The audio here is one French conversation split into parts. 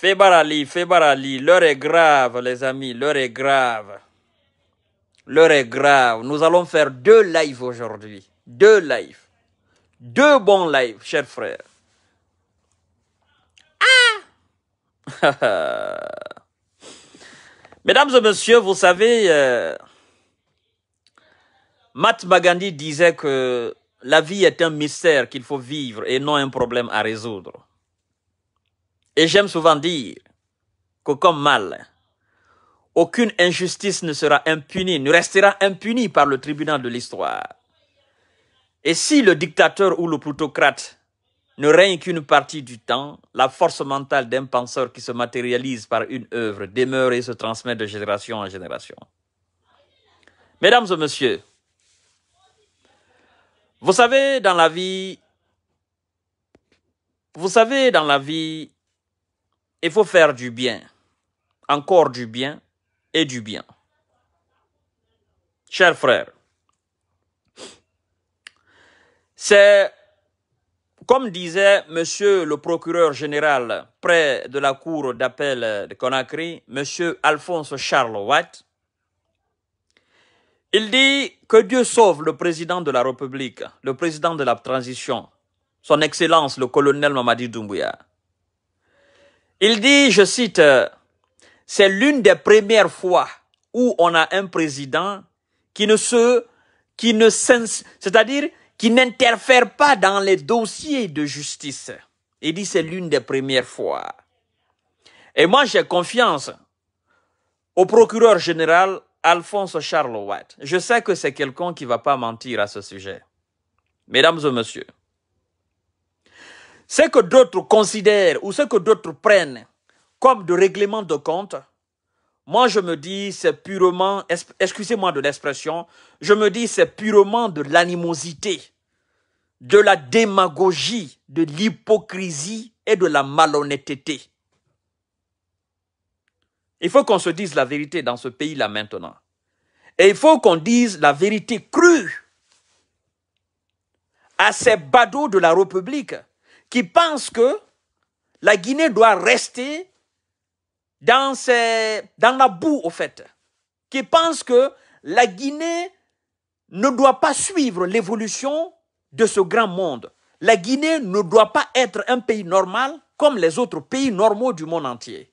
Fébarali, Fébarali, l'heure est grave, les amis, l'heure est grave. L'heure est grave. Nous allons faire deux lives aujourd'hui. Deux lives. Deux bons lives, chers frères. Ah Mesdames et messieurs, vous savez, euh, Matt disait que la vie est un mystère qu'il faut vivre et non un problème à résoudre. Et j'aime souvent dire que comme mal, aucune injustice ne sera impunie, ne restera impunie par le tribunal de l'histoire. Et si le dictateur ou le plutocrate ne règne qu'une partie du temps, la force mentale d'un penseur qui se matérialise par une œuvre demeure et se transmet de génération en génération. Mesdames et messieurs, vous savez dans la vie, vous savez dans la vie, il faut faire du bien, encore du bien et du bien. Chers frères, c'est comme disait monsieur le procureur général près de la cour d'appel de Conakry, monsieur Alphonse Charles White. il dit que Dieu sauve le président de la République, le président de la transition, son excellence le colonel Mamadi Doumbouya. Il dit, je cite, c'est l'une des premières fois où on a un président qui ne se, qui ne c'est-à-dire qui n'interfère pas dans les dossiers de justice. Il dit, c'est l'une des premières fois. Et moi, j'ai confiance au procureur général Alphonse Charles Watt. Je sais que c'est quelqu'un qui va pas mentir à ce sujet. Mesdames et messieurs, ce que d'autres considèrent ou ce que d'autres prennent comme de règlement de compte, moi je me dis c'est purement, excusez-moi de l'expression, je me dis c'est purement de l'animosité, de la démagogie, de l'hypocrisie et de la malhonnêteté. Il faut qu'on se dise la vérité dans ce pays-là maintenant. Et il faut qu'on dise la vérité crue à ces badauds de la République qui pensent que la Guinée doit rester dans, dans la boue, au fait, qui pensent que la Guinée ne doit pas suivre l'évolution de ce grand monde. La Guinée ne doit pas être un pays normal comme les autres pays normaux du monde entier.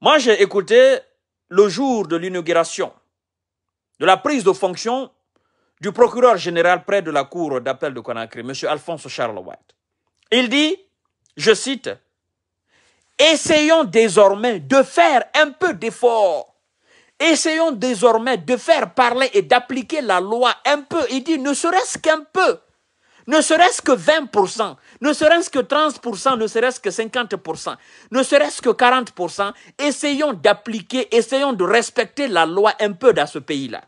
Moi, j'ai écouté le jour de l'inauguration, de la prise de fonction du procureur général près de la Cour d'appel de Conakry, M. Alphonse Charles White. Il dit, je cite, Essayons désormais de faire un peu d'effort. Essayons désormais de faire parler et d'appliquer la loi un peu. Il dit, ne serait-ce qu'un peu. Ne serait-ce que 20%, ne serait-ce que 30%, ne serait-ce que 50%, ne serait-ce que 40%, essayons d'appliquer, essayons de respecter la loi un peu dans ce pays-là.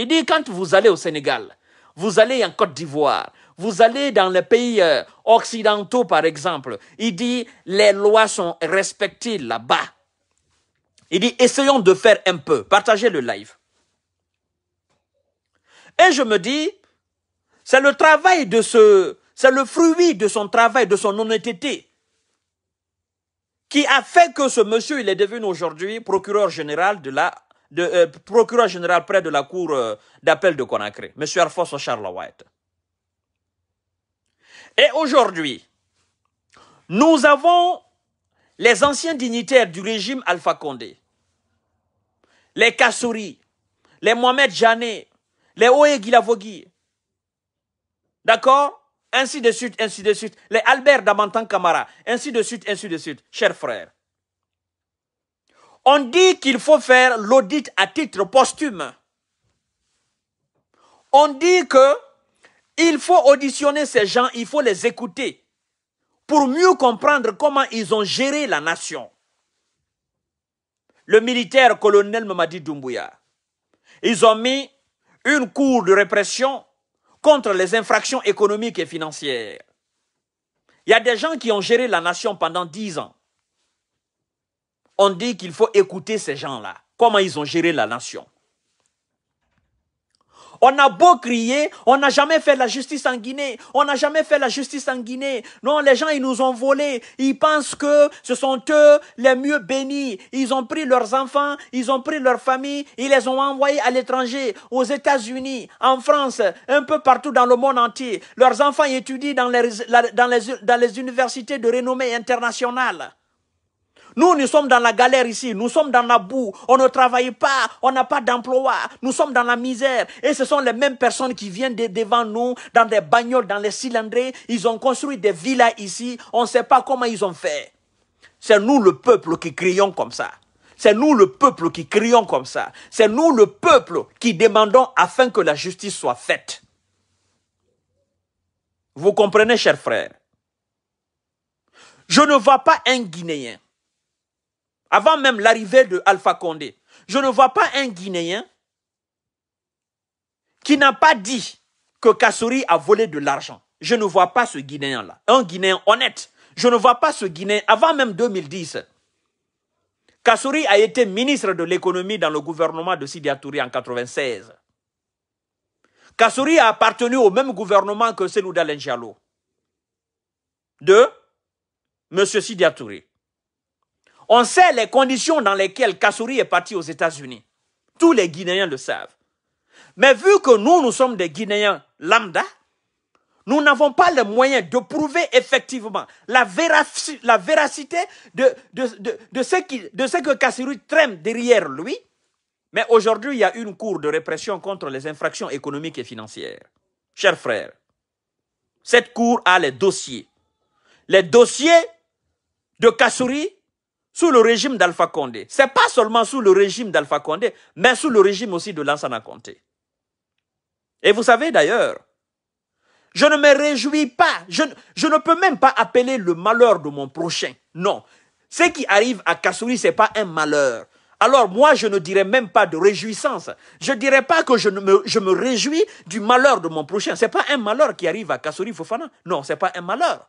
Il dit, quand vous allez au Sénégal, vous allez en Côte d'Ivoire, vous allez dans les pays euh, occidentaux, par exemple, il dit, les lois sont respectées là-bas. Il dit, essayons de faire un peu. Partagez le live. Et je me dis, c'est le travail de ce, c'est le fruit de son travail, de son honnêteté, qui a fait que ce monsieur, il est devenu aujourd'hui procureur général de la de, euh, procureur général près de la cour euh, d'appel de Conakry, M. Alphonse Charles White. Et aujourd'hui, nous avons les anciens dignitaires du régime Alpha Condé, les Kassouri, les Mohamed Jané, les Oe d'accord Ainsi de suite, ainsi de suite, les Albert Damantan Camara, ainsi de suite, ainsi de suite, chers frères. On dit qu'il faut faire l'audit à titre posthume. On dit que il faut auditionner ces gens, il faut les écouter pour mieux comprendre comment ils ont géré la nation. Le militaire colonel Mamadi Doumbouya, ils ont mis une cour de répression contre les infractions économiques et financières. Il y a des gens qui ont géré la nation pendant dix ans on dit qu'il faut écouter ces gens-là, comment ils ont géré la nation. On a beau crier, on n'a jamais fait la justice en Guinée. On n'a jamais fait la justice en Guinée. Non, les gens, ils nous ont volés. Ils pensent que ce sont eux les mieux bénis. Ils ont pris leurs enfants, ils ont pris leur famille, ils les ont envoyés à l'étranger, aux États-Unis, en France, un peu partout dans le monde entier. Leurs enfants étudient dans dans les universités de renommée internationale. Nous, nous sommes dans la galère ici, nous sommes dans la boue, on ne travaille pas, on n'a pas d'emploi, nous sommes dans la misère. Et ce sont les mêmes personnes qui viennent devant nous, dans des bagnoles, dans les cylindrés. Ils ont construit des villas ici, on ne sait pas comment ils ont fait. C'est nous le peuple qui crions comme ça. C'est nous le peuple qui crions comme ça. C'est nous le peuple qui demandons afin que la justice soit faite. Vous comprenez, chers frères Je ne vois pas un Guinéen avant même l'arrivée de Alpha Condé, je ne vois pas un Guinéen qui n'a pas dit que Kassouri a volé de l'argent. Je ne vois pas ce Guinéen-là. Un Guinéen honnête. Je ne vois pas ce Guinéen. Avant même 2010, Kassouri a été ministre de l'économie dans le gouvernement de Sidi Touré en 1996. Kassouri a appartenu au même gouvernement que Selouda Lenjalo de M. Sidi Touré. On sait les conditions dans lesquelles Kassouri est parti aux États-Unis. Tous les Guinéens le savent. Mais vu que nous, nous sommes des Guinéens lambda, nous n'avons pas le moyen de prouver effectivement la, véracité de, ce de ce que Kassouri traîne derrière lui. Mais aujourd'hui, il y a une cour de répression contre les infractions économiques et financières. Chers frères, cette cour a les dossiers. Les dossiers de Kassouri sous le régime d'Alpha Condé. C'est pas seulement sous le régime d'Alpha Condé, mais sous le régime aussi de Lansana Condé. Et vous savez d'ailleurs, je ne me réjouis pas, je, je, ne peux même pas appeler le malheur de mon prochain. Non. Ce qui arrive à Kassouri, ce n'est pas un malheur. Alors moi, je ne dirais même pas de réjouissance. Je ne dirais pas que je me, je me réjouis du malheur de mon prochain. Ce n'est pas un malheur qui arrive à Kassouri Fofana. Non, ce n'est pas un malheur.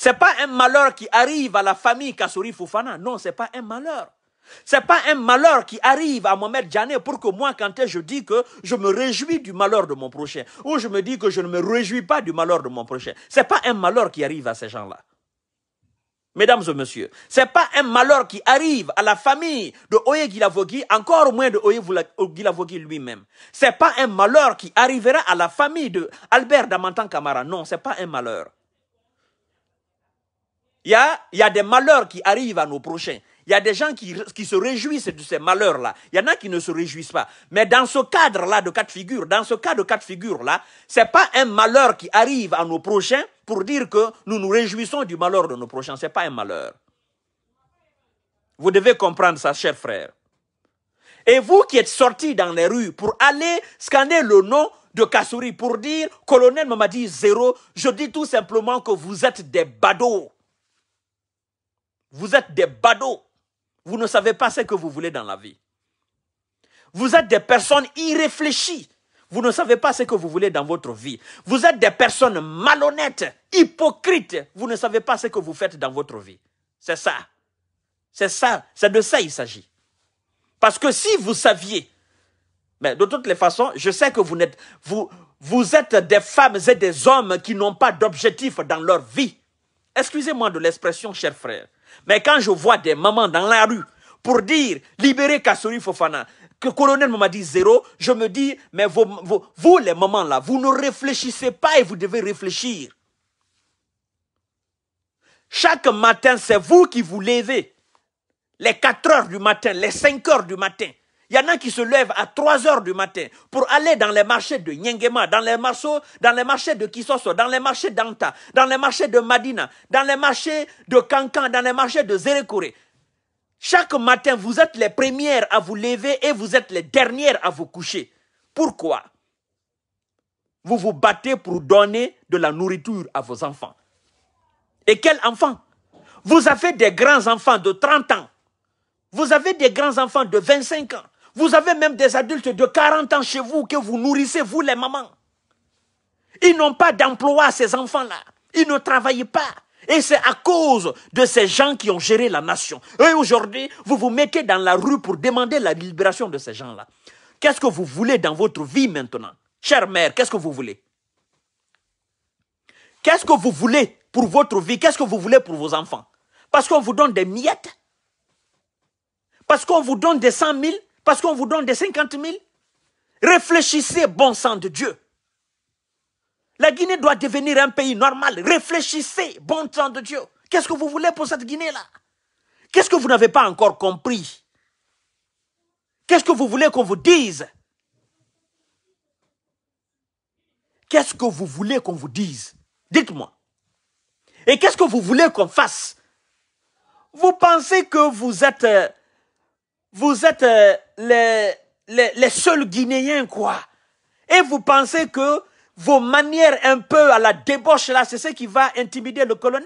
C'est pas un malheur qui arrive à la famille Kassouri Foufana. Non, c'est pas un malheur. C'est pas un malheur qui arrive à Mohamed Djané pour que moi, quand je dis que je me réjouis du malheur de mon prochain, ou je me dis que je ne me réjouis pas du malheur de mon prochain. C'est pas un malheur qui arrive à ces gens-là. Mesdames et messieurs, c'est pas un malheur qui arrive à la famille de Oye Guilavogui, encore moins de Oye Guilavogui lui-même. C'est pas un malheur qui arrivera à la famille de Albert Damantan Kamara. Non, c'est pas un malheur. Il y a, des malheurs qui arrivent à nos prochains. Il y a des gens qui, se réjouissent de ces malheurs-là. Il y en a qui ne se réjouissent pas. Mais dans ce cadre-là de quatre figures, dans ce cas de quatre figures là c'est pas un malheur qui arrive à nos prochains pour dire que nous nous réjouissons du malheur de nos prochains. C'est pas un malheur. Vous devez comprendre ça, chers frères. Et vous qui êtes sortis dans les rues pour aller scanner le nom de Kassouri pour dire, colonel dit Zéro, je dis tout simplement que vous êtes des badauds. Vous êtes des badauds. Vous ne savez pas ce que vous voulez dans la vie. Vous êtes des personnes irréfléchies. Vous ne savez pas ce que vous voulez dans votre vie. Vous êtes des personnes malhonnêtes, hypocrites. Vous ne savez pas ce que vous faites dans votre vie. C'est ça. C'est ça. C'est de ça il s'agit. Parce que si vous saviez, mais de toutes les façons, je sais que vous n'êtes, vous, vous êtes des femmes et des hommes qui n'ont pas d'objectif dans leur vie. Excusez-moi de l'expression, cher frère. Mais quand je vois des mamans dans la rue pour dire libérez Kassouri Fofana, que colonel m'a dit zéro, je me dis, mais vous les mamans là, vous ne réfléchissez pas et vous devez réfléchir. Chaque matin, c'est vous qui vous levez. Les 4 heures du matin, les 5 heures du matin. Il y en a qui se lèvent à 3 heures du matin pour aller dans les marchés de Nyengema, dans les marchés, dans les marchés de Kisoso, dans les marchés d'Anta, dans les marchés de Madina, dans les marchés de Kankan, dans les marchés de Zerekore. Chaque matin, vous êtes les premières à vous lever et vous êtes les dernières à vous coucher. Pourquoi Vous vous battez pour donner de la nourriture à vos enfants. Et quels enfants Vous avez des grands enfants de 30 ans. Vous avez des grands enfants de 25 ans. Vous avez même des adultes de 40 ans chez vous que vous nourrissez, vous les mamans. Ils n'ont pas d'emploi, ces enfants-là. Ils ne travaillent pas. Et c'est à cause de ces gens qui ont géré la nation. Et aujourd'hui, vous vous mettez dans la rue pour demander la libération de ces gens-là. Qu'est-ce que vous voulez dans votre vie maintenant Chère mère, qu'est-ce que vous voulez Qu'est-ce que vous voulez pour votre vie Qu'est-ce que vous voulez pour vos enfants Parce qu'on vous donne des miettes Parce qu'on vous donne des cent mille parce qu'on vous donne des 50 000 Réfléchissez, bon sang de Dieu. La Guinée doit devenir un pays normal. Réfléchissez, bon sang de Dieu. Qu'est-ce que vous voulez pour cette Guinée-là Qu'est-ce que vous n'avez pas encore compris Qu'est-ce que vous voulez qu'on vous dise Qu'est-ce que vous voulez qu'on vous dise Dites-moi. Et qu'est-ce que vous voulez qu'on fasse Vous pensez que vous êtes euh, vous êtes euh, les, les, seuls Guinéens, quoi. Et vous pensez que vos manières un peu à la débauche, là, c'est ce qui va intimider le colonel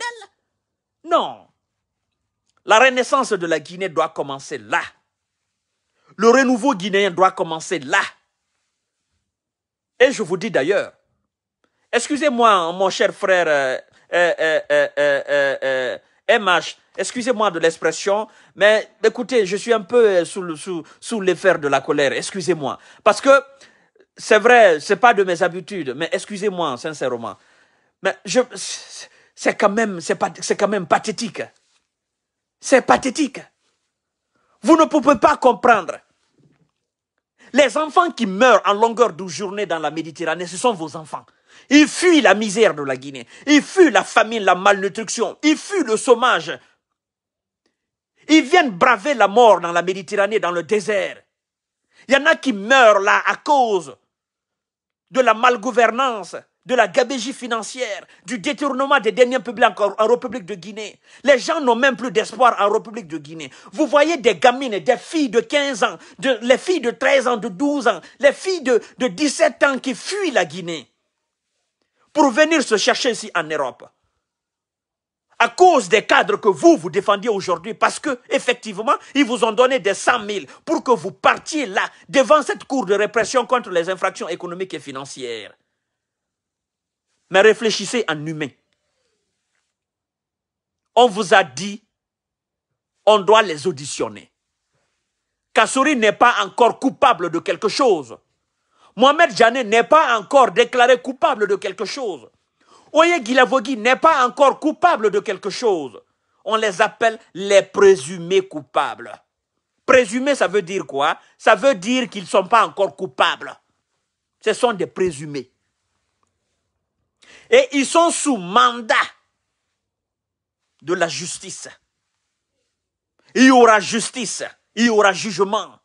Non. La renaissance de la Guinée doit commencer là. Le renouveau guinéen doit commencer là. Et je vous dis d'ailleurs, excusez-moi, mon cher frère, euh, euh, MH. Excusez-moi de l'expression, mais écoutez, je suis un peu euh, sous, sous, l'effet de la colère. Excusez-moi. Parce que c'est vrai, c'est pas de mes habitudes, mais excusez-moi, sincèrement. Mais je, c'est quand même, c'est c'est quand même pathétique. C'est pathétique. Vous ne pouvez pas comprendre. Les enfants qui meurent en longueur de journée dans la Méditerranée, ce sont vos enfants. Il fuient la misère de la Guinée. Il fuient la famine, la malnutrition. Il fuient le chômage. Ils viennent braver la mort dans la Méditerranée, dans le désert. Il y en a qui meurent là à cause de la malgouvernance, de la gabégie financière, du détournement des derniers publics en République de Guinée. Les gens n'ont même plus d'espoir en République de Guinée. Vous voyez des gamines, des filles de 15 ans, les filles de 13 ans, de 12 ans, les filles de, de 17 ans qui fuient la Guinée pour venir se chercher ici en Europe. À cause des cadres que vous, vous défendiez aujourd'hui, parce que effectivement, ils vous ont donné des 100 000 pour que vous partiez là, devant cette cour de répression contre les infractions économiques et financières. Mais réfléchissez en humain. On vous a dit, on doit les auditionner. Kassouri n'est pas encore coupable de quelque chose. Mohamed Janet n'est pas encore déclaré coupable de quelque chose. Oye Guilavogui n'est pas encore coupable de quelque chose. On les appelle les présumés coupables. Présumés, ça veut dire quoi Ça veut dire qu'ils ne sont pas encore coupables. Ce sont des présumés. Et ils sont sous mandat de la justice. Il y aura justice, il y aura jugement.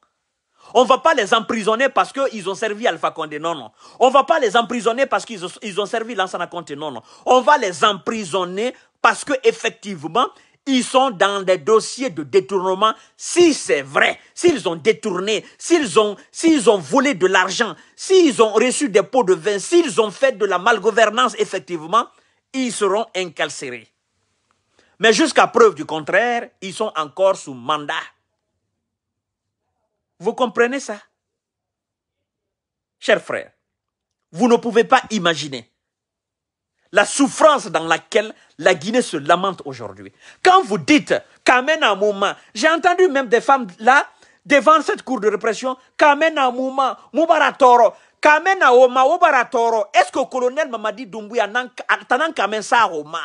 On ne va pas les emprisonner parce qu'ils ont servi Alpha Condé, non, non. On ne va pas les emprisonner parce qu'ils ont, ils ont servi Lansana Conté, non, non. On va les emprisonner parce qu'effectivement, ils sont dans des dossiers de détournement. Si c'est vrai, s'ils ont détourné, s'ils ont, s'ils ont volé de l'argent, s'ils ont reçu des pots de vin, s'ils ont fait de la malgouvernance, effectivement, ils seront incarcérés. Mais jusqu'à preuve du contraire, ils sont encore sous mandat. Vous comprenez ça Chers frères, vous ne pouvez pas imaginer la souffrance dans laquelle la Guinée se lamente aujourd'hui. Quand vous dites Kamena un j'ai entendu même des femmes là, devant cette cour de répression, Kamena un moment, Moubaratoro, Kamena Oma, Obaratoro. est-ce que le colonel Mamadi Doumbouya, Tanan Kamen Oma,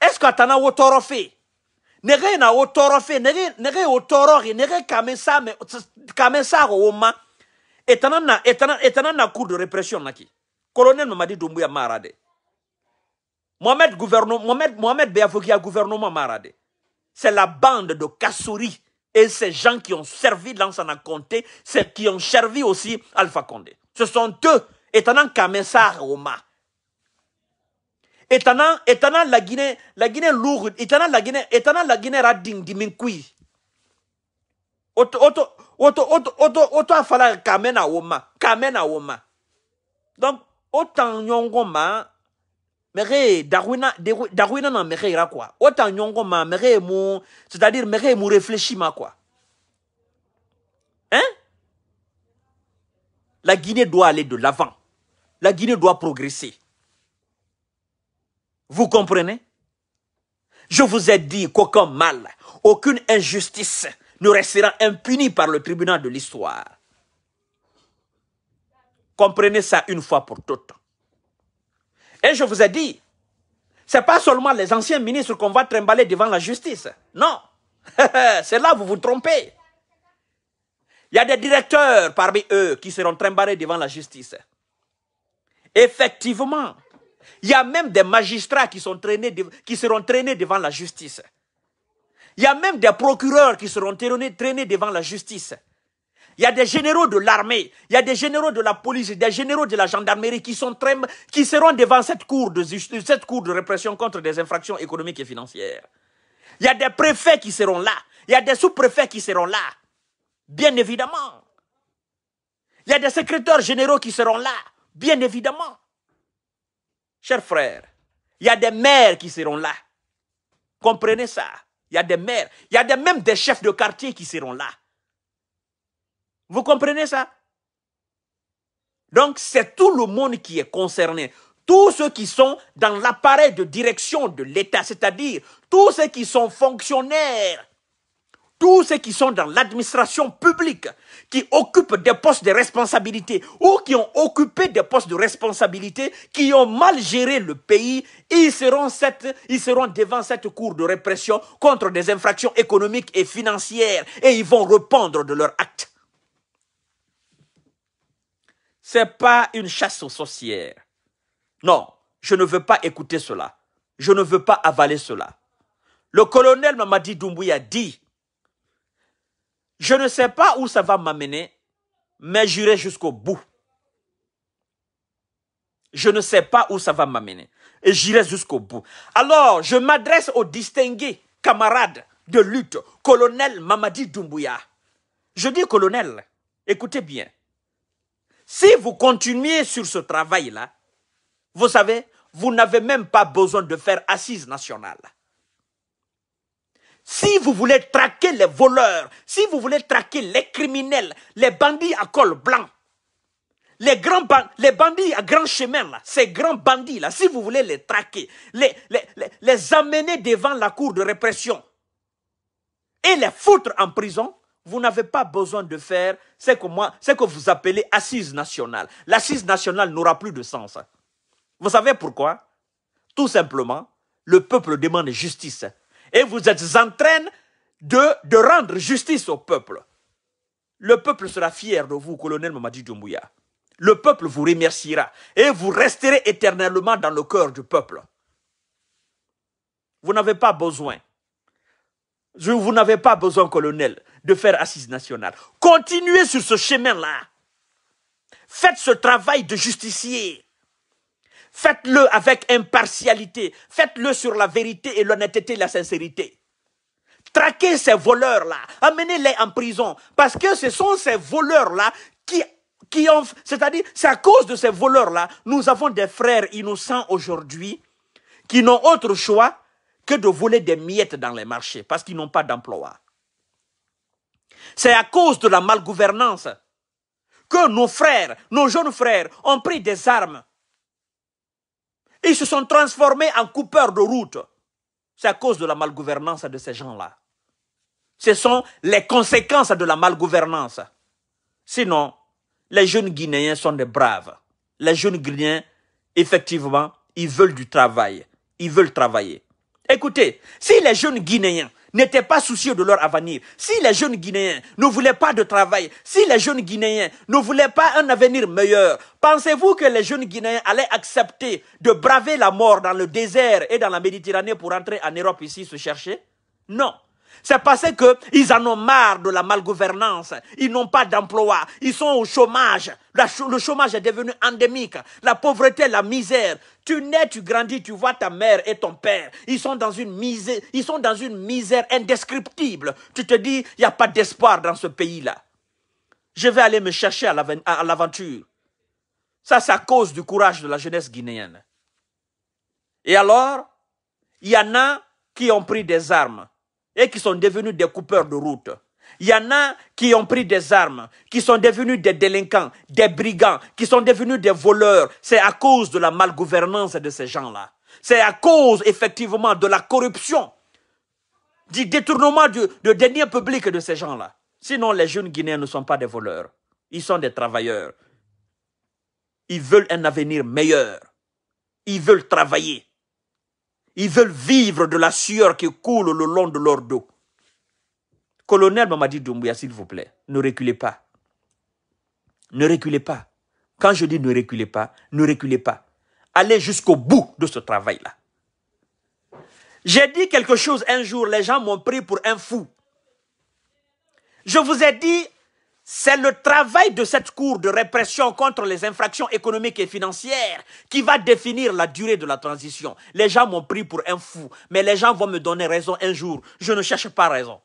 est-ce que Wotoro fait nege na otorofe tɔɔrɔ fe nege nege o tɔɔrɔ nege kame sa me kame sa etana na etana etana na cour de répression naki. colonel mamadi doumbouya mara Marade. mohamed gouvernement mohamed mohamed a gouvernement marade c'est la bande de kassouri et ces gens qui ont servi Lansana Conté, ceux qui ont servi aussi Alpha Condé. Ce sont eux, étant Kamessar Oma etana etana la Guinée lourde etana Guinée, etana Guinée ra dingdimi kui oto oto oto oto oto oto afala kame na wo ma kame na ma donc autant Nyongoma, ma mɛgɛ ye darwina darwina na mɛgɛ quoi Autant Nyongoma, ma mou, c'est à dire mɛgɛ mou mu ma quoi hein la Guinée doit aller de l'avant la Guinée doit progresser vous comprenez Je vous ai dit qu'aucun mal, aucune injustice ne restera impunie par le tribunal de l'histoire. Comprenez ça une fois pour toutes. Et je vous ai dit, c'est pas seulement les anciens ministres qu'on va trimballer devant la justice. Non. c'est là que vous vous trompez. Il y a des directeurs parmi eux qui seront trimballés devant la justice. Effectivement, il y a même des magistrats qui, seront traînés devant la justice. Il y a même des procureurs qui seront traînés, devant la justice. Il y a des généraux de l'armée, il y a des généraux de la police, des généraux de la gendarmerie qui, qui seront devant cette cour, de, euh, cette cour de répression contre des infractions économiques et financières. Il y a des préfets qui seront là, il y a des sous-préfets qui seront là, bien évidemment. Il y a des secrétaires généraux qui seront là, bien évidemment. Chers frères, il y a des maires qui seront là. Comprenez ça. Il y a des maires. Il y a des, même des chefs de quartier qui seront là. Vous comprenez ça Donc, c'est tout le monde qui est concerné. Tous ceux qui sont dans l'appareil de direction de l'État, c'est-à-dire tous ceux qui sont fonctionnaires tous ceux qui sont dans l'administration publique, qui occupent des postes de responsabilité ou qui ont occupé des postes de responsabilité, qui ont mal géré le pays, ils seront, devant cette cour de répression contre des infractions économiques et financières et ils vont rependre de leurs actes. n'est pas une chasse aux sorcières. Non, je ne veux pas écouter cela. Je ne veux pas avaler cela. Le colonel Mamadi Doumbouya dit je ne sais pas où ça va m'amener, mais j'irai jusqu'au bout. Je ne sais pas où ça va m'amener. Et j'irai jusqu'au bout. Alors, je m'adresse aux distingués camarades de lutte, colonel Mamadi Doumbouya. Je dis colonel, écoutez bien. Si vous continuez sur ce travail-là, vous savez, vous n'avez même pas besoin de faire assise nationale. Si vous voulez traquer les voleurs, si vous voulez traquer les criminels, les bandits à col blanc, les, grands les bandits à grand chemin, là, ces grands bandits-là, si vous voulez les traquer, les, les, amener devant la cour de répression et les foutre en prison, vous n'avez pas besoin de faire ce que, moi, ce que vous appelez assise nationale. L'assise nationale n'aura plus de sens. Vous savez pourquoi Tout simplement, le peuple demande justice et vous êtes en train de, de rendre justice au peuple. Le peuple sera fier de vous, colonel Mamadi Doumbouya. Le peuple vous remerciera et vous resterez éternellement dans le cœur du peuple. Vous n'avez pas besoin, vous n'avez pas besoin, colonel, de faire assise nationale. Continuez sur ce chemin-là. Faites ce travail de justicier. Faites-le avec impartialité. Faites-le sur la vérité et l'honnêteté et la sincérité. Traquez ces voleurs-là. Amenez-les en prison. Parce que ce sont ces voleurs-là qui, qui ont... C'est-à-dire, c'est à cause de ces voleurs-là, nous avons des frères innocents aujourd'hui qui n'ont autre choix que de voler des miettes dans les marchés parce qu'ils n'ont pas d'emploi. C'est à cause de la malgouvernance que nos frères, nos jeunes frères, ont pris des armes ils se sont transformés en coupeurs de route. C'est à cause de la malgouvernance de ces gens-là. Ce sont les conséquences de la malgouvernance. Sinon, les jeunes Guinéens sont des braves. Les jeunes Guinéens, effectivement, ils veulent du travail. Ils veulent travailler. Écoutez, si les jeunes Guinéens n'étaient pas soucieux de leur avenir, si les jeunes Guinéens ne voulaient pas de travail, si les jeunes Guinéens ne voulaient pas un avenir meilleur, pensez-vous que les jeunes Guinéens allaient accepter de braver la mort dans le désert et dans la Méditerranée pour entrer en Europe ici se chercher Non. C'est parce qu'ils en ont marre de la malgouvernance. Ils n'ont pas d'emploi. Ils sont au chômage. Le chômage est devenu endémique. La pauvreté, la misère. Tu nais, tu grandis, tu vois ta mère et ton père. Ils sont dans une misère, indescriptible. Tu te dis, il n'y a pas d'espoir dans ce pays-là. Je vais aller me chercher à l'aventure. Ça, c'est à cause du courage de la jeunesse guinéenne. Et alors, il y en a qui ont pris des armes et qui sont devenus des coupeurs de route. Il y en a qui ont pris des armes, qui sont devenus des délinquants, des brigands, qui sont devenus des voleurs. C'est à cause de la malgouvernance de ces gens-là. C'est à cause, effectivement, de la corruption, du détournement du, de deniers public de ces gens-là. Sinon, les jeunes Guinéens ne sont pas des voleurs. Ils sont des travailleurs. Ils veulent un avenir meilleur. Ils veulent travailler. Ils veulent vivre de la sueur qui coule le long de leur dos. Colonel Mamadi Doumbouya, s'il vous plaît, ne reculez pas. Ne reculez pas. Quand je dis ne reculez pas, ne reculez pas. Allez jusqu'au bout de ce travail-là. J'ai dit quelque chose un jour, les gens m'ont pris pour un fou. Je vous ai dit, c'est le travail de cette Cour de répression contre les infractions économiques et financières qui va définir la durée de la transition. Les gens m'ont pris pour un fou, mais les gens vont me donner raison un jour. Je ne cherche pas raison.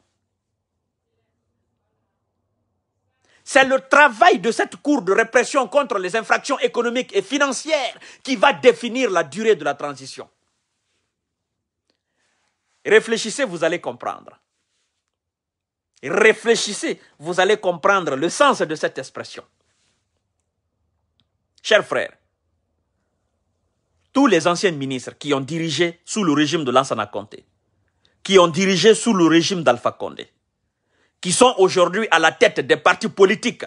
C'est le travail de cette Cour de répression contre les infractions économiques et financières qui va définir la durée de la transition. Réfléchissez, vous allez comprendre. Réfléchissez, vous allez comprendre le sens de cette expression. Chers frères, tous les anciens ministres qui ont dirigé sous le régime de Lansana Conté, qui ont dirigé sous le régime d'Alpha Condé, qui sont aujourd'hui à la tête des partis politiques.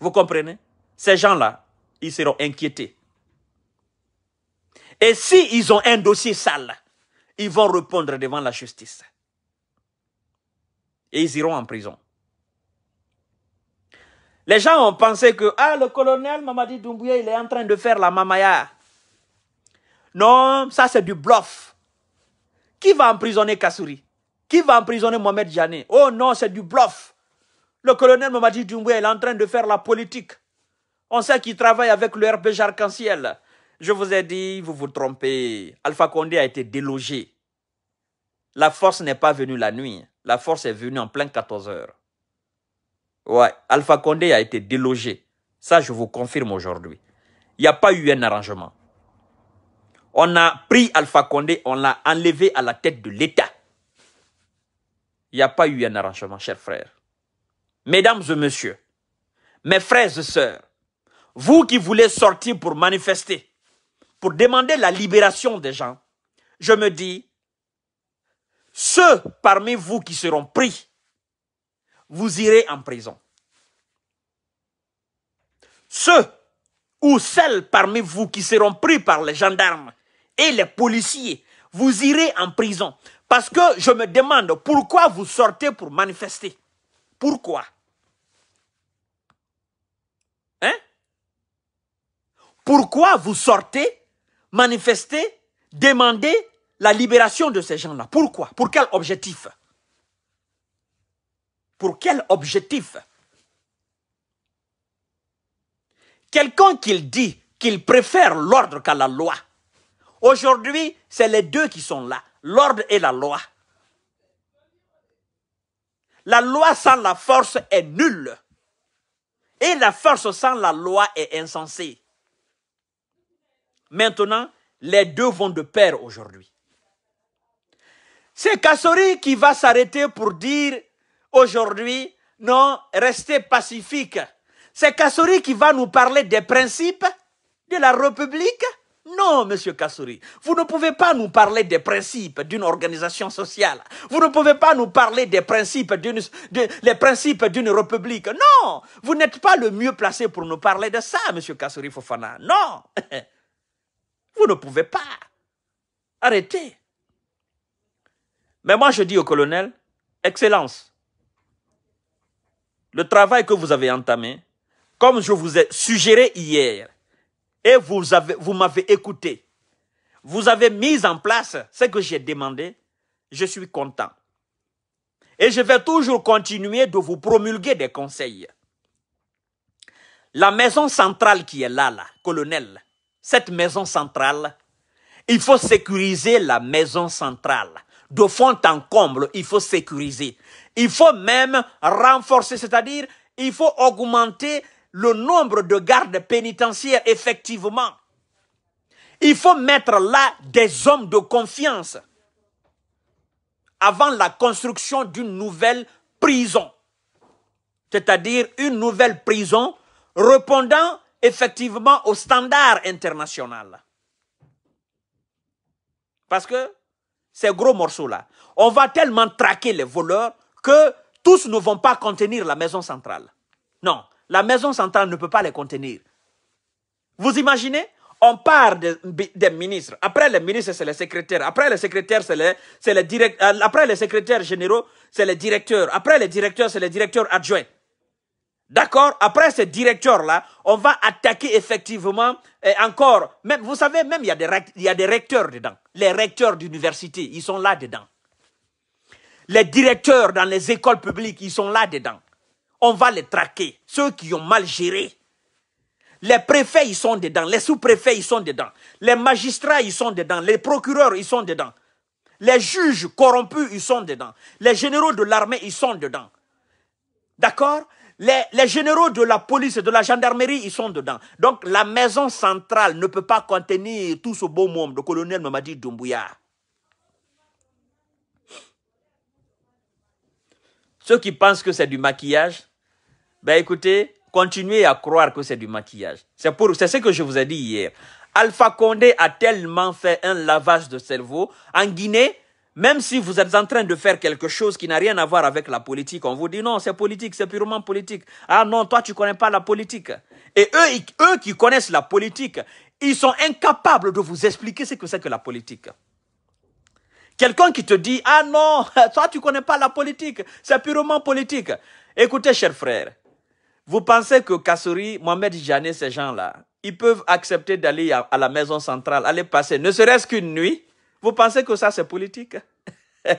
Vous comprenez Ces gens-là, ils seront inquiétés. Et s'ils ils ont un dossier sale, ils vont répondre devant la justice et ils iront en prison. Les gens ont pensé que ah, le colonel Mamadi Doumbouya, il est en train de faire la mamaya. Non, ça c'est du bluff. Qui va emprisonner Kassouri Qui va emprisonner Mohamed Jané Oh non, c'est du bluff. Le colonel Mamadi Doumbouya, il est en train de faire la politique. On sait qu'il travaille avec le RPG Arc-en-Ciel. Je vous ai dit, vous vous trompez. Alpha Condé a été délogé. La force n'est pas venue la nuit. La force est venue en plein 14 heures. Ouais, Alpha Condé a été délogé. Ça, je vous confirme aujourd'hui. Il n'y a pas eu un arrangement. On a pris Alpha Condé, on l'a enlevé à la tête de l'État. Il n'y a pas eu un arrangement, chers frères. Mesdames et messieurs, mes frères et sœurs, vous qui voulez sortir pour manifester, pour demander la libération des gens, je me dis, ceux parmi vous qui seront pris, vous irez en prison. Ceux ou celles parmi vous qui seront pris par les gendarmes et les policiers, vous irez en prison. Parce que je me demande pourquoi vous sortez pour manifester. Pourquoi Hein Pourquoi vous sortez, manifestez, demandez la libération de ces gens-là. Pourquoi Pour quel objectif Pour quel objectif Quelqu'un qui dit qu'il préfère l'ordre qu'à la loi. Aujourd'hui, c'est les deux qui sont là, l'ordre et la loi. La loi sans la force est nulle. Et la force sans la loi est insensée. Maintenant, les deux vont de pair aujourd'hui. C'est Kassori qui va s'arrêter pour dire aujourd'hui, non, restez pacifique. C'est Kassori qui va nous parler des principes de la République. Non, monsieur Kassori, vous ne pouvez pas nous parler des principes d'une organisation sociale. Vous ne pouvez pas nous parler des principes d'une, les principes d'une république. Non, vous n'êtes pas le mieux placé pour nous parler de ça, monsieur Kassori Fofana. Non, vous ne pouvez pas. Arrêtez. Mais moi, je dis au colonel, Excellence, le travail que vous avez entamé, comme je vous ai suggéré hier, et vous, avez, vous m'avez écouté, vous avez mis en place ce que j'ai demandé, je suis content. Et je vais toujours continuer de vous promulguer des conseils. La maison centrale qui est là, là, colonel, cette maison centrale, il faut sécuriser la maison centrale de fond en comble, il faut sécuriser. Il faut même renforcer, c'est-à-dire il faut augmenter le nombre de gardes pénitentiaires effectivement. Il faut mettre là des hommes de confiance avant la construction d'une nouvelle prison. C'est-à-dire une nouvelle prison répondant effectivement aux standards internationaux. Parce que ces gros morceaux-là. On va tellement traquer les voleurs que tous ne vont pas contenir la maison centrale. Non, la maison centrale ne peut pas les contenir. Vous imaginez on part des, ministres. Après les ministres, c'est les secrétaires. Après les secrétaires, c'est les, les euh, Après les secrétaires généraux, c'est les directeurs. Après les directeurs, c'est les directeurs adjoints. D'accord Après ces directeur-là, on va attaquer effectivement eh, encore. Même, vous savez, même il y, a des, il y a des recteurs dedans. Les recteurs d'université, ils sont là dedans. Les directeurs dans les écoles publiques, ils sont là dedans. On va les traquer. Ceux qui ont mal géré. Les préfets, ils sont dedans. Les sous-préfets, ils sont dedans. Les magistrats, ils sont dedans. Les procureurs, ils sont dedans. Les juges corrompus, ils sont dedans. Les généraux de l'armée, ils sont dedans. D'accord les, généraux de la police et de la gendarmerie, ils sont dedans. Donc la maison centrale ne peut pas contenir tout ce beau monde, le colonel Mamadi Doumbouya. Ceux qui pensent que c'est du maquillage, ben écoutez, continuez à croire que c'est du maquillage. C'est pour, c'est ce que je vous ai dit hier. Alpha Condé a tellement fait un lavage de cerveau. En Guinée, même si vous êtes en train de faire quelque chose qui n'a rien à voir avec la politique, on vous dit non, c'est politique, c'est purement politique. Ah non, toi tu connais pas la politique. Et eux, eux qui connaissent la politique, ils sont incapables de vous expliquer ce que c'est que la politique. Quelqu'un qui te dit ah non, toi tu connais pas la politique, c'est purement politique. Écoutez, chers frères, vous pensez que Kassouri, Mohamed Janet, ces gens-là, ils peuvent accepter d'aller à la maison centrale, aller passer ne serait-ce qu'une nuit vous pensez que ça, c'est politique hein?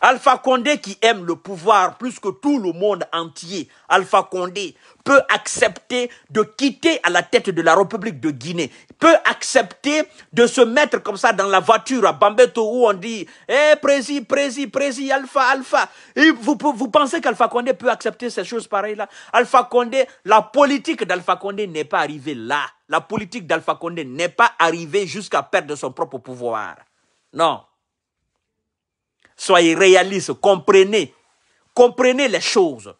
Alpha Condé qui aime le pouvoir plus que tout le monde entier, Alpha Condé peut accepter de quitter à la tête de la République de Guinée, peut accepter de se mettre comme ça dans la voiture à Bambeto où on dit « Eh, prési, prési, prési, Alpha, Alpha ». vous pensez qu'Alpha Condé peut accepter ces choses pareilles-là Alpha Condé, la politique d'Alpha Condé n'est pas arrivée là la politique d'Alpha Condé n'est pas arrivée jusqu'à perdre son propre pouvoir. Non. Soyez réaliste, comprenez. Comprenez les choses.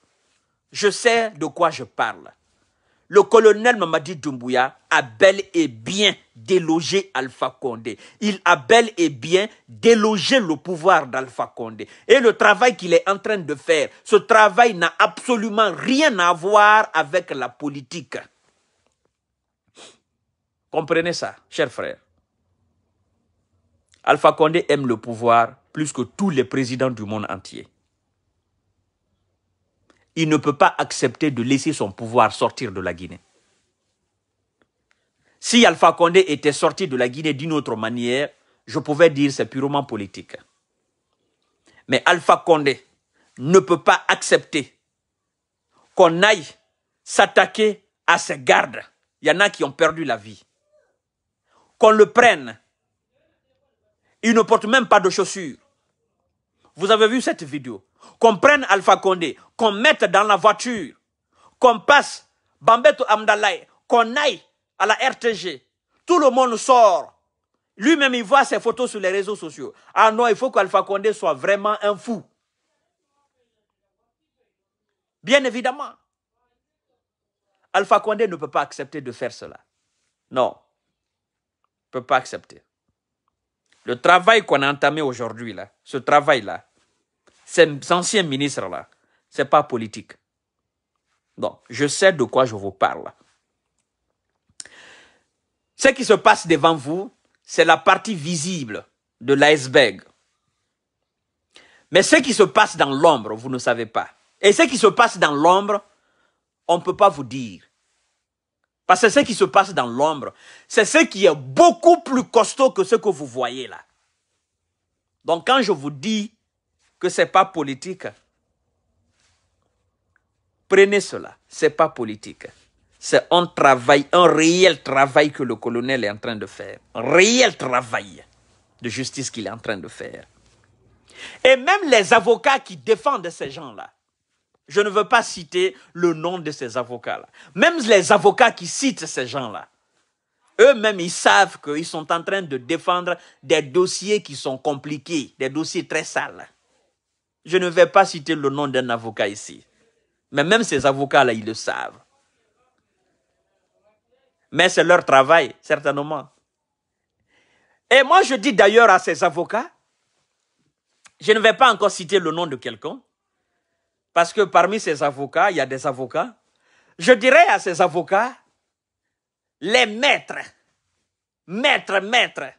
Je sais de quoi je parle. Le colonel Mamadi Doumbouya a bel et bien délogé Alpha Condé. Il a bel et bien délogé le pouvoir d'Alpha Condé. Et le travail qu'il est en train de faire, ce travail n'a absolument rien à voir avec la politique. Comprenez ça, chers frères. Alpha Condé aime le pouvoir plus que tous les présidents du monde entier. Il ne peut pas accepter de laisser son pouvoir sortir de la Guinée. Si Alpha Condé était sorti de la Guinée d'une autre manière, je pouvais dire c'est purement politique. Mais Alpha Condé ne peut pas accepter qu'on aille s'attaquer à ses gardes. Il y en a qui ont perdu la vie qu'on le prenne. Il ne porte même pas de chaussures. Vous avez vu cette vidéo. Qu'on prenne Alpha Condé, qu'on mette dans la voiture, qu'on passe Bambeto Amdalaï. qu'on aille à la RTG. Tout le monde sort. Lui-même, il voit ses photos sur les réseaux sociaux. Ah non, il faut qu'Alpha Condé soit vraiment un fou. Bien évidemment. Alpha Condé ne peut pas accepter de faire cela. Non pas accepter. Le travail qu'on a entamé aujourd'hui, là, ce travail-là, ces anciens ministres-là, c'est pas politique. Donc, je sais de quoi je vous parle. Ce qui se passe devant vous, c'est la partie visible de l'iceberg. Mais ce qui se passe dans l'ombre, vous ne savez pas. Et ce qui se passe dans l'ombre, on peut pas vous dire. Parce que ce qui se passe dans l'ombre, c'est ce qui est beaucoup plus costaud que ce que vous voyez là. Donc quand je vous dis que ce n'est pas politique, prenez cela, ce n'est pas politique. C'est un travail, un réel travail que le colonel est en train de faire. Un réel travail de justice qu'il est en train de faire. Et même les avocats qui défendent ces gens-là, je ne veux pas citer le nom de ces avocats-là. Même les avocats qui citent ces gens-là, eux-mêmes, ils savent qu'ils sont en train de défendre des dossiers qui sont compliqués, des dossiers très sales. Je ne vais pas citer le nom d'un avocat ici. Mais même ces avocats-là, ils le savent. Mais c'est leur travail, certainement. Et moi, je dis d'ailleurs à ces avocats, je ne vais pas encore citer le nom de quelqu'un, parce que parmi ces avocats, il y a des avocats. Je dirais à ces avocats, les maîtres, maîtres, maîtres,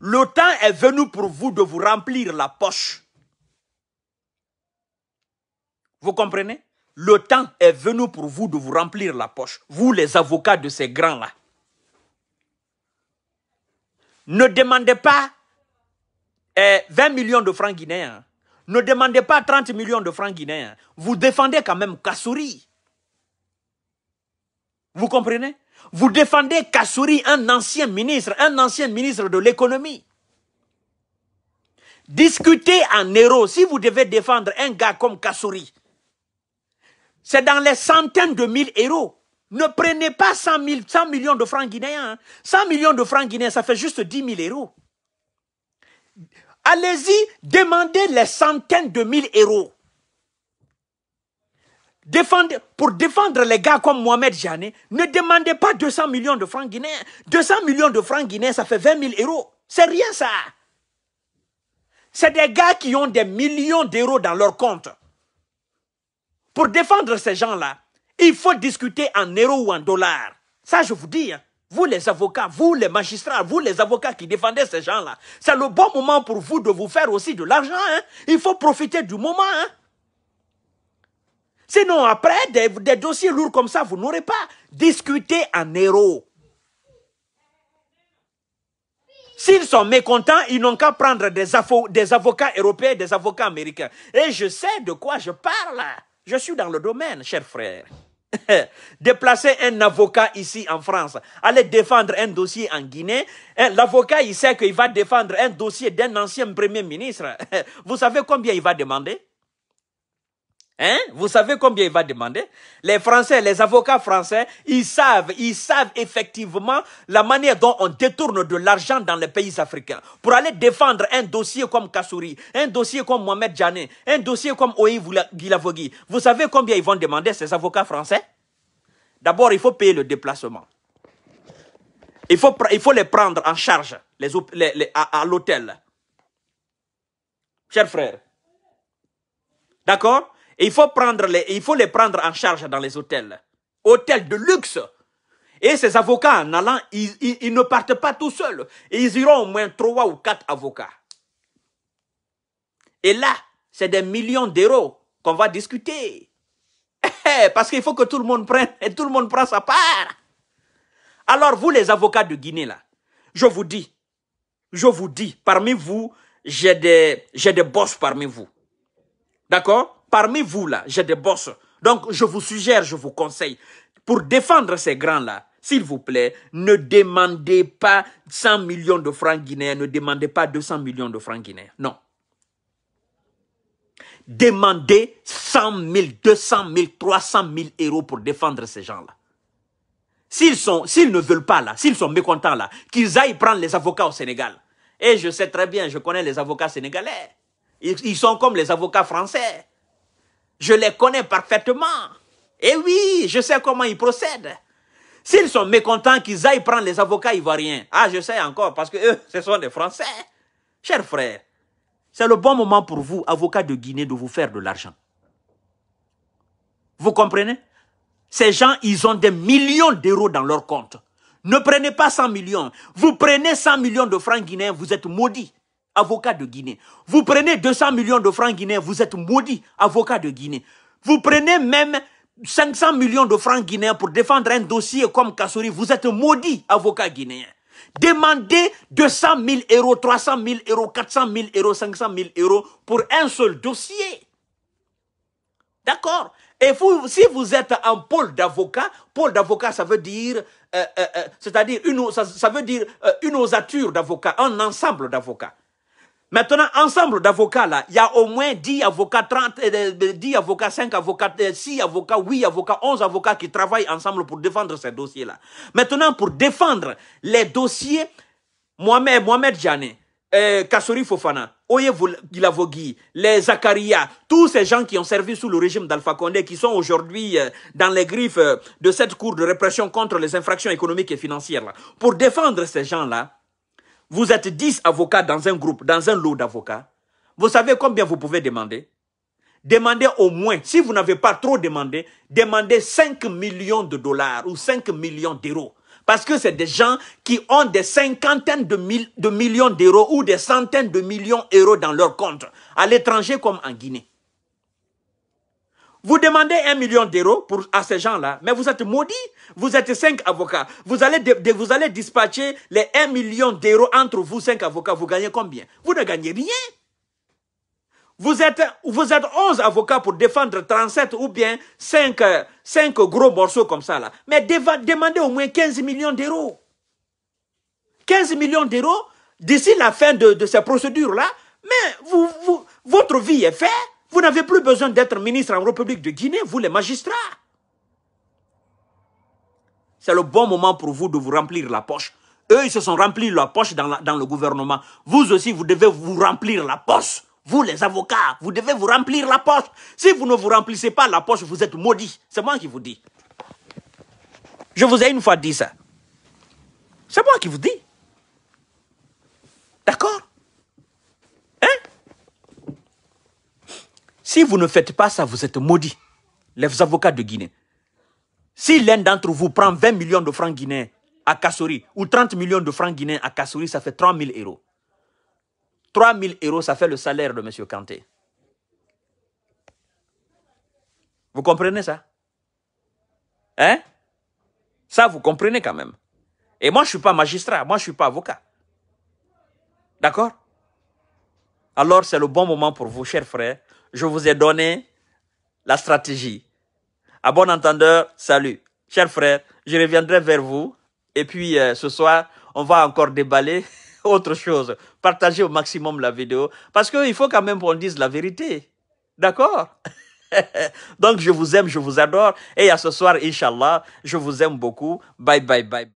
le temps est venu pour vous de vous remplir la poche. Vous comprenez Le temps est venu pour vous de vous remplir la poche. Vous, les avocats de ces grands-là. Ne demandez pas 20 eh, millions de francs guinéens. Hein. Ne demandez pas 30 millions de francs guinéens. Vous défendez quand même Kassouri. Vous comprenez Vous défendez Kassouri, un ancien ministre, un ancien ministre de l'économie. Discutez en héros si vous devez défendre un gars comme Kassouri. C'est dans les centaines de mille euros. Ne prenez pas 100, millions de francs guinéens. 100 hein. millions de francs guinéens, ça fait juste 10 000 euros. Allez-y, demandez les centaines de mille euros. Défendre, pour défendre les gars comme Mohamed Janet, ne demandez pas 200 millions de francs guinéens. 200 millions de francs guinéens, ça fait 20 000 euros. C'est rien ça. C'est des gars qui ont des millions d'euros dans leur compte. Pour défendre ces gens-là, il faut discuter en euros ou en dollars. Ça, je vous dis. Hein vous les avocats, vous les magistrats, vous les avocats qui défendez ces gens-là, c'est le bon moment pour vous de vous faire aussi de l'argent. Hein. Il faut profiter du moment. Hein. Sinon, après, des, dossiers lourds comme ça, vous n'aurez pas discuté en héros. S'ils sont mécontents, ils n'ont qu'à prendre des, des avocats européens, des avocats américains. Et je sais de quoi je parle. Je suis dans le domaine, cher frère. Déplacer un avocat ici en France, aller défendre un dossier en Guinée, eh, l'avocat il sait qu'il va défendre un dossier d'un ancien premier ministre. Vous savez combien il va demander Hein? Vous savez combien il va demander Les Français, les avocats français, ils savent, ils savent effectivement la manière dont on détourne de l'argent dans les pays africains pour aller défendre un dossier comme Kassouri, un dossier comme Mohamed Djané, un dossier comme Oyi Gilavogui. Vous savez combien ils vont demander ces avocats français D'abord, il faut payer le déplacement. Il faut, il faut les prendre en charge les, à, à l'hôtel. Chers frères, d'accord et il faut, prendre les, il faut les prendre en charge dans les hôtels. Hôtels de luxe. Et ces avocats, en allant, ils, ne partent pas tout seuls. ils iront au moins trois ou quatre avocats. Et là, c'est des millions d'euros qu'on va discuter. Eh, eh, parce qu'il faut que tout le monde prenne et tout le monde prend sa part. Alors vous, les avocats de Guinée, là, je vous dis, je vous dis, parmi vous, j'ai des, j'ai des boss parmi vous. D'accord Parmi vous, là, j'ai des bosses. Donc, je vous suggère, je vous conseille, pour défendre ces grands-là, s'il vous plaît, ne demandez pas 100 millions de francs guinéens, ne demandez pas 200 millions de francs guinéens. Non. Demandez 100 000, 200 000, 300 000 euros pour défendre ces gens-là. S'ils sont, s'ils ne veulent pas là, s'ils sont mécontents là, qu'ils aillent prendre les avocats au Sénégal. Et je sais très bien, je connais les avocats sénégalais. ils sont comme les avocats français. Je les connais parfaitement. Et oui, je sais comment ils procèdent. S'ils sont mécontents qu'ils aillent prendre les avocats ivoiriens. Ah, je sais encore, parce que eux, ce sont des Français. Chers frères, c'est le bon moment pour vous, avocats de Guinée, de vous faire de l'argent. Vous comprenez Ces gens, ils ont des millions d'euros dans leur compte. Ne prenez pas 100 millions. Vous prenez 100 millions de francs guinéens, vous êtes maudits avocat de Guinée. Vous prenez 200 millions de francs guinéens, vous êtes maudit, avocat de Guinée. Vous prenez même 500 millions de francs guinéens pour défendre un dossier comme Kassori, vous êtes maudit, avocat guinéen. Demandez 200 000 euros, 300 000 euros, 400 000 euros, 500 000 euros pour un seul dossier. D'accord Et vous, si vous êtes un pôle d'avocat, pôle d'avocat, ça veut dire, euh, euh, euh, c'est-à-dire une, ça, veut dire une osature d'avocat, un ensemble d'avocats. Maintenant, ensemble d'avocats, là, il y a au moins 10 avocats, 30, 10 euh, euh, euh, avocats, 5 avocats, 6 avocats, 8 avocats, 11 avocats qui travaillent ensemble pour défendre ces dossiers-là. Maintenant, pour défendre les dossiers, Mohamed, Mohamed Janet, euh, Kassori Fofana, Oye les Zakaria, tous ces gens qui ont servi sous le régime d'Alpha Condé, qui sont aujourd'hui dans les griffes de cette cour de répression contre les infractions économiques et financières, pour défendre ces gens-là, vous êtes 10 avocats dans un groupe, dans un lot d'avocats. Vous savez combien vous pouvez demander Demandez au moins, si vous n'avez pas trop demandé, demandez 5 millions de dollars ou 5 millions d'euros. Parce que c'est des gens qui ont des cinquantaines de, de millions d'euros ou des centaines de millions d'euros dans leur compte, à l'étranger comme en Guinée. Vous demandez 1 million d'euros pour, à ces gens-là, mais vous êtes maudits. Vous êtes cinq avocats. Vous allez, vous allez dispatcher les 1 million d'euros entre vous, cinq avocats. Vous gagnez combien Vous ne gagnez rien. Vous êtes, vous êtes 11 avocats pour défendre 37 ou bien 5, gros morceaux comme ça là. Mais demandez au moins 15 millions d'euros. 15 millions d'euros d'ici la fin de, de ces procédures-là. Mais vous, votre vie est faite. Vous n'avez plus besoin d'être ministre en République de Guinée, vous les magistrats. C'est le bon moment pour vous de vous remplir la poche. Eux, ils se sont remplis la poche dans, dans le gouvernement. Vous aussi, vous devez vous remplir la poche. Vous, les avocats, vous devez vous remplir la poche. Si vous ne vous remplissez pas la poche, vous êtes maudits. C'est moi qui vous dis. Je vous ai une fois dit ça. C'est moi qui vous dis. Si vous ne faites pas ça, vous êtes maudits, les avocats de Guinée. Si l'un d'entre vous prend 20 millions de francs guinéens à Kassori ou 30 millions de francs guinéens à Kassori, ça fait 3 000 euros. 3 000 euros, ça fait le salaire de M. Kanté. Vous comprenez ça Hein Ça, vous comprenez quand même. Et moi, je ne suis pas magistrat, moi, je ne suis pas avocat. D'accord Alors, c'est le bon moment pour vos chers frères, je vous ai donné la stratégie. À bon entendeur, salut. Cher frère, je reviendrai vers vous. Et puis euh, ce soir, on va encore déballer autre chose. Partagez au maximum la vidéo. Parce qu'il faut quand même qu'on dise la vérité. D'accord Donc je vous aime, je vous adore. Et à ce soir, Inch'Allah, je vous aime beaucoup. Bye, bye, bye.